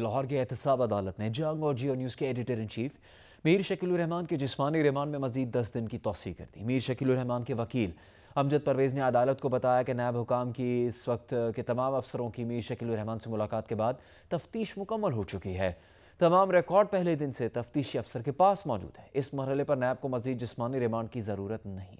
लाहौर की एहतसाब अदालत ने जंग और जियो न्यूज़ के editor in chief Mir Rehman के जिसमानी रिमांड में मजीद दस दिन की तोसी कर दी मीर रहमान के वकील अमजद परवेज़ ने अदालत को बताया कि नायब हुकाम की इस वक्त के तमाम अफसरों की मीर रहमान से मुलाकात के बाद तफ्तीश मुकम्मल हो चुकी है तमाम रिकॉर्ड पहले दिन से तफ्तीशी अफसर के पास मौजूद है इस मरहले पर नायब को मजीद जिसमानी रिमांड की ज़रूरत नहीं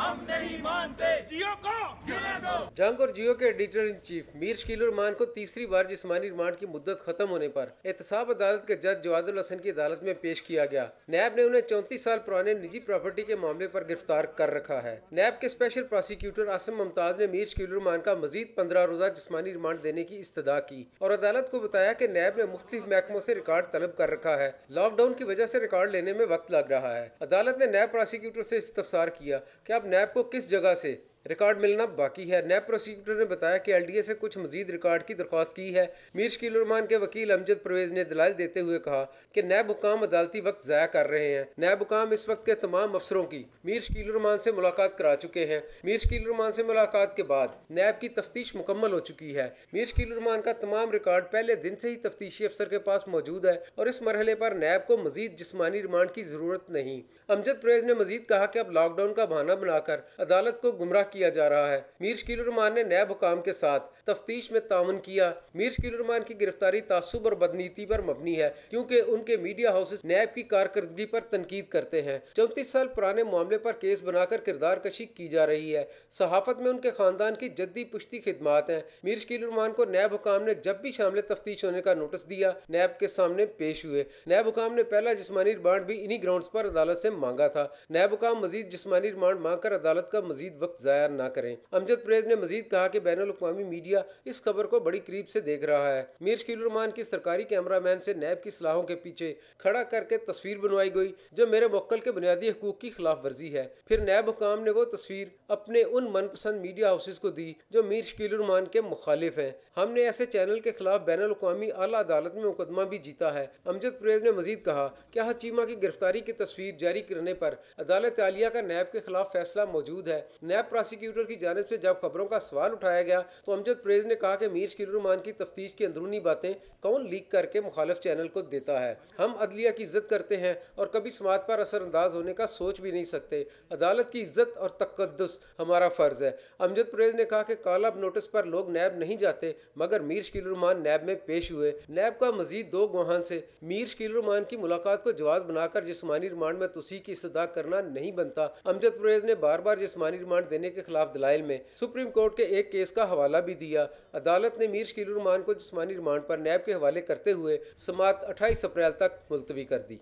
हम नहीं मानते जियो को जीने दो जंग और जियो के editor in chief Mir Shakil उमान को तीसरी बार जिसमानी रिमांड की मुद्दत खत्म होने पर एहतसाब अदालत के जज जवादुल हसन की अदालत में पेश किया गया नैब ने उन्हें चौंतीस साल पुराने निजी प्रॉपर्टी के मामले आरोप गिरफ्तार कर रखा है नैब के स्पेशल प्रोसिक्यूटर आसम मुमताज ने मीर शकील मान का मजीद पंद्रह रोजा जिसमानी रिमांड देने की इस्तः की और अदालत को बताया की नैब ने मुख्तलिफ महकमों ऐसी रिकॉर्ड तलब कर रखा है लॉकडाउन की वजह ऐसी रिकॉर्ड लेने में वक्त लग रहा है अदालत ने नैब प्रोसिक्यूटर ऐसी इस्तफसार किया की आप नैब को किस जगह से रिकॉर्ड मिलना बाकी है नैब प्रोसिक्यूटर ने बताया कि एलडीए से कुछ मजीद रिकॉर्ड की दरख्वास्त की है मीर शकीलरमान के वकील अमजद परवेज ने दलाल देते हुए कहा कि नैब हुकाम अदालती वक्त ज़ाया कर रहे हैं नैब हुकाम इस वक्त के तमाम अफसरों की मीर शकीलरमान से मुलाकात करा चुके हैं मीर शकीलरमान से मुलाकात के बाद नैब की तफ्तीश मुकम्मल हो चुकी है मीर शकीलरमान का तमाम रिकॉर्ड पहले दिन से ही तफ्तीशी अफसर के पास मौजूद है और इस मरहले पर नैब को मजीद जिसमानी रिमांड की जरूरत नहीं अमजद परवेज ने मजीद कहा कि अब लॉकडाउन का बहाना बनाकर अदालत को गुमराह किया जा रहा है मीर शकीलरहमान ने नैब हुकाम के साथ तफ्तीश में तामन किया मीर शकीलरहमान की गिरफ्तारी तासुब और बदनीति पर मबनी है क्योंकि उनके मीडिया हाउसेस नैब की कारकर्दगी पर तनकीद करते हैं चौंतीस साल पुराने मामले पर केस बनाकर किरदार कशी की जा रही है सहाफत में उनके खानदान की जद्दी पुश्ती खिदमात है मीर शकीलरहमान को नैब हुकाम ने जब भी शामिल तफ्तीश होने का नोटिस दिया नैब के सामने पेश हुए नैब हुकाम ने पहला जिसमानी रिमांड भी इन्हीं ग्राउंड पर अदालत से मांगा था नैब हुकाम मजीद जिसमानी रिमांड मांग कर अदालत का मजीद वक्त ज़ाया दायर न करें अमजद प्रेज ने मजीद कहा कि बैन अवी मीडिया इस खबर को बड़ी करीब से देख रहा है मीर शकीलरहमान की सरकारी कैमरा मैन से नैब की सलाहों के पीछे खड़ा करके तस्वीर बनवाई गई जो मेरे मुक्ल के बुनियादी हकूक की खिलाफ वर्जी है फिर नैब हुकाम ने वो तस्वीर अपने उन मनपसंद मीडिया हाउसेज को दी जो मीर शकीलरहमान के मुखालिफ हैं हमने ऐसे चैनल के खिलाफ बैन अवी अला अदालत में मुकदमा भी जीता है अमजद परेज ने मजीद कहा कि चीमा की गिरफ्तारी की तस्वीर जारी करने पर अदालत आलिया का नैब के खिलाफ फैसला मौजूद है नैब प्रोसिक्यूटर की जानब से जब खबरों का सवाल उठाया गया तो अमजद परेज ने कहा कि मीर शकीरुररहमान की तफ्तीश की अंदरूनी बातें कौन लीक करके मुखालफ चैनल को देता है हम अदलिया की इज्जत करते हैं और कभी समाज पर असरअंदाज होने का सोच भी नहीं सकते अदालत की इज्जत और तकदस हमारा फ़र्ज़ है अमजद परेज ने कहा कि कालाब नोटिस पर लोग नैब नहीं जाते मगर मीर शकीलरहमान नैब में पेश हुए नैब का मजीद दो गुहान से मीर शकीलरहमान की मुलाकात को जवाब बनाकर जिसमानी रिमांड में तुसी की सदा करना नहीं बनता अमजद परेज ने बार बार जिसमानी रिमांड देने के के खिलाफ दलाइल में सुप्रीम कोर्ट के एक केस का हवाला भी दिया अदालत ने मीर शकील को जिसमानी रिमांड पर नैब के हवाले करते हुए समात अट्ठाईस अप्रैल तक मुलतवी कर दी